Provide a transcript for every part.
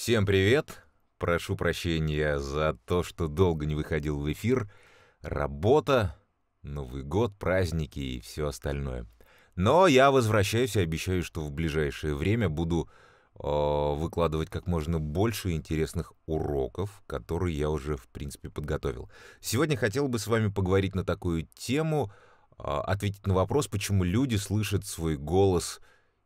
Всем привет! Прошу прощения за то, что долго не выходил в эфир. Работа, Новый год, праздники и все остальное. Но я возвращаюсь и обещаю, что в ближайшее время буду э, выкладывать как можно больше интересных уроков, которые я уже, в принципе, подготовил. Сегодня хотел бы с вами поговорить на такую тему, э, ответить на вопрос, почему люди слышат свой голос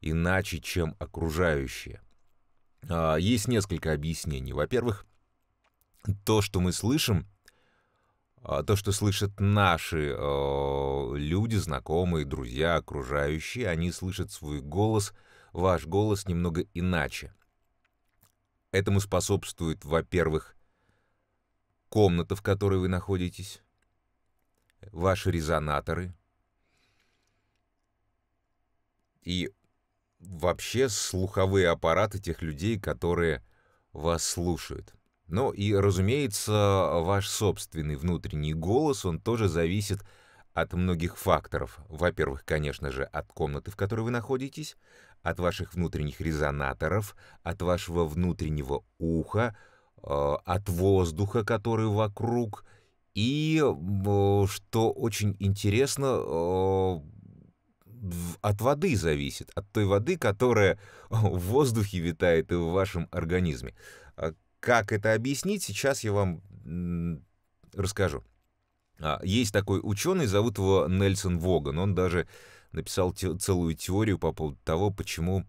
иначе, чем окружающие. А, есть несколько объяснений. Во-первых, то, что мы слышим, а, то, что слышат наши а, люди, знакомые, друзья, окружающие, они слышат свой голос, ваш голос немного иначе. Этому способствует, во-первых, комната, в которой вы находитесь, ваши резонаторы. И вообще слуховые аппараты тех людей, которые вас слушают. Ну и, разумеется, ваш собственный внутренний голос, он тоже зависит от многих факторов. Во-первых, конечно же, от комнаты, в которой вы находитесь, от ваших внутренних резонаторов, от вашего внутреннего уха, э, от воздуха, который вокруг. И, э, что очень интересно, э, от воды зависит, от той воды, которая в воздухе витает и в вашем организме. А как это объяснить, сейчас я вам расскажу. А, есть такой ученый, зовут его Нельсон Воган. Он даже написал те, целую теорию по поводу того, почему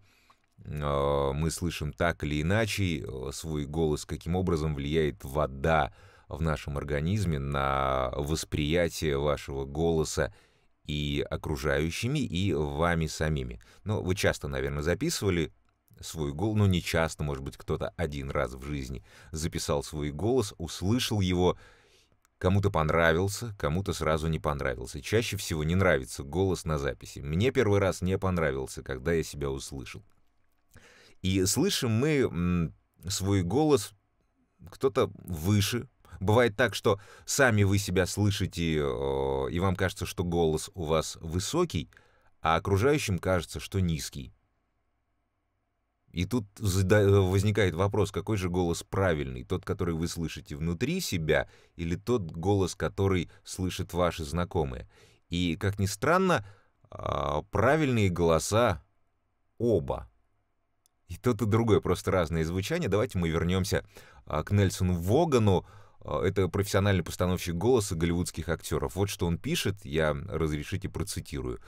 э, мы слышим так или иначе свой голос, каким образом влияет вода в нашем организме на восприятие вашего голоса и окружающими, и вами самими. Но ну, вы часто, наверное, записывали свой голос, но не часто, может быть, кто-то один раз в жизни записал свой голос, услышал его, кому-то понравился, кому-то сразу не понравился. Чаще всего не нравится голос на записи. Мне первый раз не понравился, когда я себя услышал. И слышим мы свой голос кто-то выше, Бывает так, что сами вы себя слышите, и вам кажется, что голос у вас высокий, а окружающим кажется, что низкий. И тут возникает вопрос, какой же голос правильный, тот, который вы слышите внутри себя, или тот голос, который слышат ваши знакомые. И, как ни странно, а, правильные голоса оба. И тот, и другое просто разное звучание. Давайте мы вернемся а, к Нельсону Вогану, а, это профессиональный постановщик голоса голливудских актеров. Вот что он пишет, я разрешите процитирую.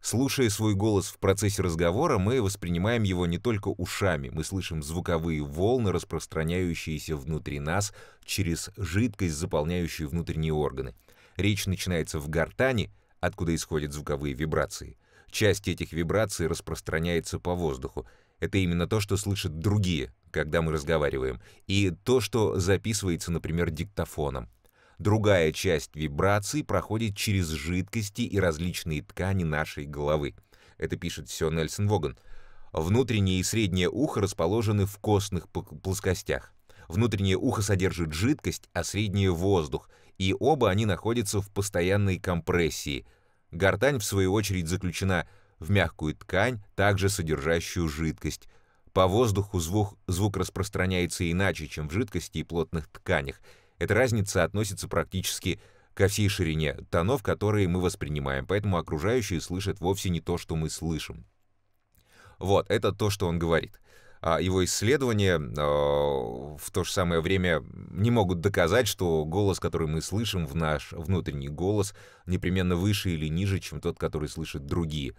Слушая свой голос в процессе разговора, мы воспринимаем его не только ушами, мы слышим звуковые волны, распространяющиеся внутри нас через жидкость, заполняющую внутренние органы. Речь начинается в гортани, откуда исходят звуковые вибрации. Часть этих вибраций распространяется по воздуху. Это именно то, что слышат другие, когда мы разговариваем, и то, что записывается, например, диктофоном. Другая часть вибраций проходит через жидкости и различные ткани нашей головы. Это пишет все Нельсон Воган. Внутреннее и среднее ухо расположены в костных плоскостях. Внутреннее ухо содержит жидкость, а среднее — воздух, и оба они находятся в постоянной компрессии. Гортань, в свою очередь, заключена в мягкую ткань, также содержащую жидкость. По воздуху звук, звук распространяется иначе, чем в жидкости и плотных тканях. Эта разница относится практически ко всей ширине тонов, которые мы воспринимаем, поэтому окружающие слышат вовсе не то, что мы слышим. Вот, это то, что он говорит. А его исследования э, в то же самое время не могут доказать, что голос, который мы слышим в наш внутренний голос, непременно выше или ниже, чем тот, который слышат другие.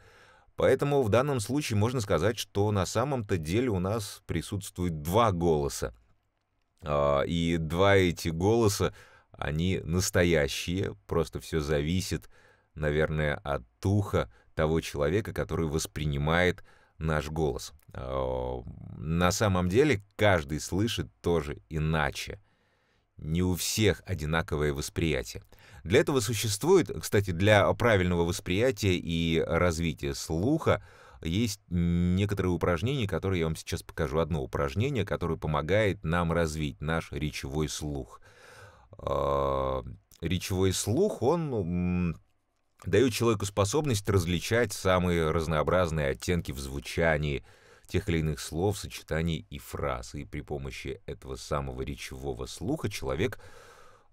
Поэтому в данном случае можно сказать, что на самом-то деле у нас присутствует два голоса. А, и два эти голоса, они настоящие, просто все зависит, наверное, от уха того человека, который воспринимает наш голос. А, на самом деле каждый слышит тоже иначе не у всех одинаковое восприятие. Для этого существует, кстати, для правильного восприятия и развития слуха есть некоторые упражнения, которые я вам сейчас покажу. Одно упражнение, которое помогает нам развить наш речевой слух. А, речевой слух, он дает человеку способность различать самые разнообразные оттенки в звучании – тех или иных слов, сочетаний и фраз. И при помощи этого самого речевого слуха человек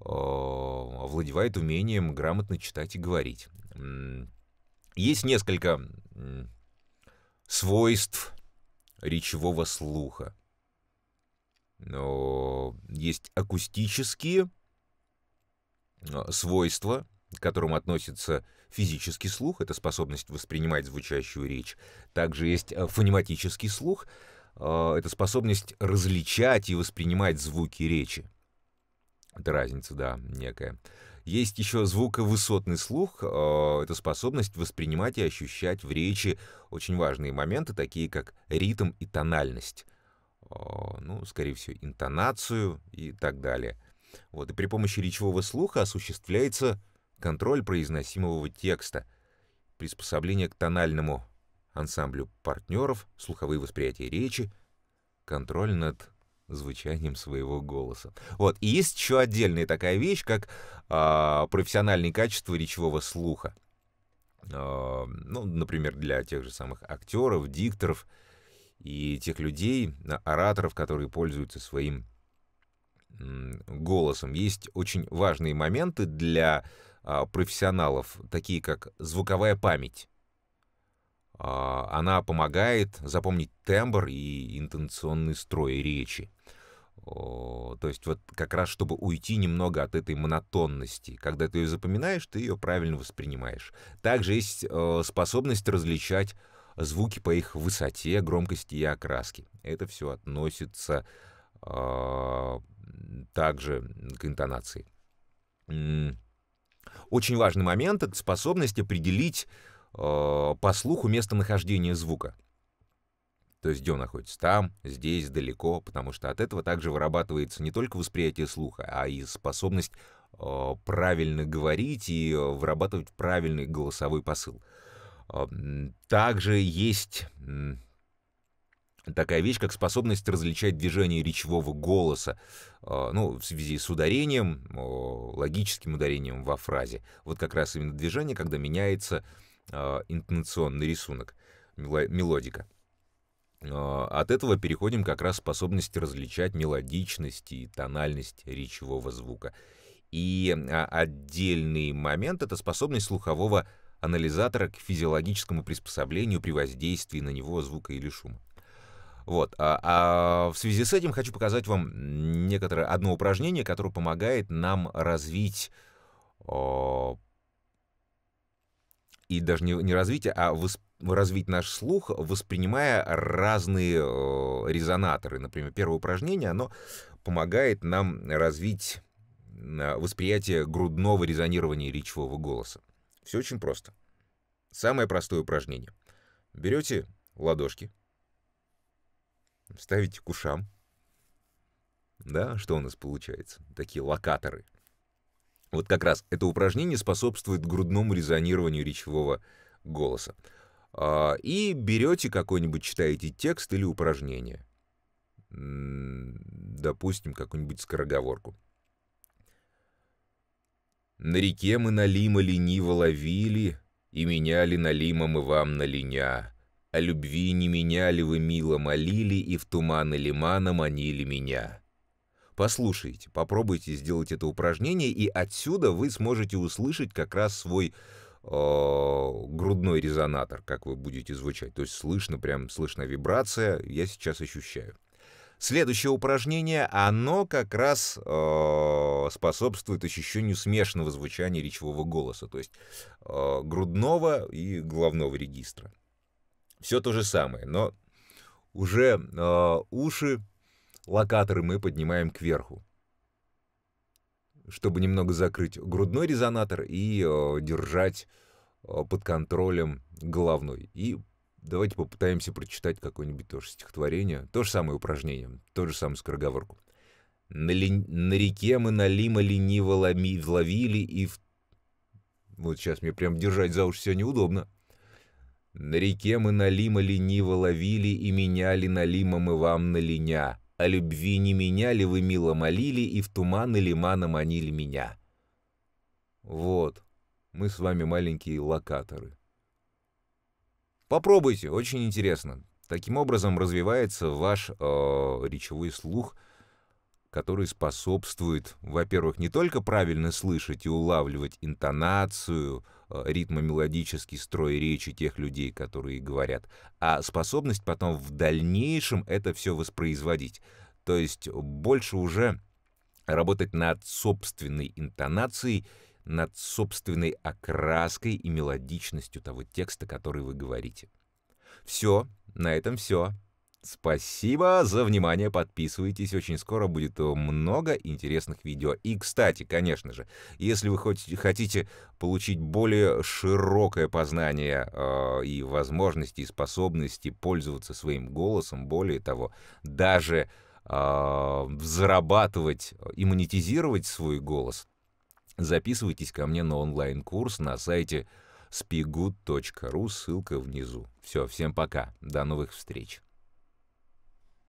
э, овладевает умением грамотно читать и говорить. Есть несколько свойств речевого слуха. Но есть акустические э, свойства, к которым относятся Физический слух — это способность воспринимать звучащую речь. Также есть э, фонематический слух — э, это способность различать и воспринимать звуки речи. Это разница, да, некая. Есть еще звуковысотный слух, э, это способность воспринимать и ощущать в речи очень важные моменты, такие как ритм и тональность, ну, скорее всего, интонацию и так далее. Вот, и при помощи речевого слуха осуществляется контроль произносимого текста, приспособление к тональному ансамблю партнеров, слуховые восприятия речи, контроль над звучанием своего голоса. Вот, и есть еще отдельная такая вещь, как э, профессиональные качества речевого слуха. Э, ну, например, для тех же самых актеров, дикторов и тех людей, а, ораторов, которые пользуются своим голосом. Есть очень важные моменты для а, профессионалов, такие как звуковая память. А, она помогает запомнить тембр и интонационный строй речи. То есть вот как раз, чтобы уйти немного от этой монотонности. Когда ты ее запоминаешь, ты ее правильно воспринимаешь. Также есть э, способность различать звуки по их высоте, громкости и окраске. Это все относится а, также к интонации. Очень важный момент — это способность определить э, по слуху местонахождение звука. То есть где он находится? Там, здесь, далеко, потому что от этого также вырабатывается не только восприятие слуха, а и способность э, правильно говорить и э, вырабатывать правильный голосовой посыл. Э, также есть такая вещь, как способность различать движение речевого голоса, а, ну, в связи с ударением, логическим ударением во фразе. Вот как раз именно движение, когда меняется а, интонационный рисунок, мелодика. А, от этого переходим как раз к способности различать мелодичность и тональность речевого звука. И отдельный момент — это способность слухового анализатора к физиологическому приспособлению при воздействии на него звука или шума. Вот. А, а в связи с этим хочу показать вам некоторое одно упражнение, которое помогает нам развить и даже не, не развитие, а развить наш слух, воспринимая разные резонаторы. Например, первое упражнение, оно помогает нам развить а, восприятие грудного резонирования речевого голоса. Все очень просто. Самое простое упражнение. Берете ладошки, ставите к ушам. Да, что у нас получается? Такие локаторы. Вот как раз это упражнение способствует грудному резонированию речевого голоса. А, и берете какой-нибудь, читаете текст или упражнение. Допустим, какую-нибудь скороговорку. На реке мы налима лениво ловили, и меняли ли налима мы вам на линя. О любви не меняли вы мило молили, и в туманы лимана манили меня. Послушайте, попробуйте сделать это упражнение, и отсюда вы сможете услышать как раз свой э, грудной резонатор, как вы будете звучать. То есть слышно, прям слышна вибрация, я сейчас ощущаю. Следующее упражнение, оно как раз э, способствует ощущению смешанного звучания речевого голоса, то есть э, грудного и головного регистра все то же самое, но уже э, уши, локаторы мы поднимаем кверху, чтобы немного закрыть грудной резонатор и э, держать э, под контролем головной. И давайте попытаемся прочитать какое-нибудь тоже стихотворение, то же самое упражнение, то же самое скороговорку. На, ли, на реке мы налима лениво ломи, ловили и в... Вот сейчас мне прям держать за уши все неудобно. На реке мы налима лениво ловили, и меняли налима мы вам на линя. О любви не меняли вы мило молили, и в туманы лимана манили меня. Вот, мы с вами маленькие локаторы. Попробуйте, очень интересно. Таким образом развивается ваш э, речевой слух – который способствует, во-первых, не только правильно слышать и улавливать интонацию, э, ритмо-мелодический строй речи тех людей, которые говорят, а способность потом в дальнейшем это все воспроизводить. То есть больше уже работать над собственной интонацией, над собственной окраской и мелодичностью того текста, который вы говорите. Все, на этом все. Спасибо за внимание, подписывайтесь, очень скоро будет э, много интересных видео. И, кстати, конечно же, если вы хоть хотите получить более широкое познание э, и возможности, и способности пользоваться своим голосом, более того, даже э, зарабатывать э, и монетизировать свой голос, записывайтесь ко мне на онлайн-курс на сайте spigut.ru, ссылка внизу. Все, всем пока, до новых встреч.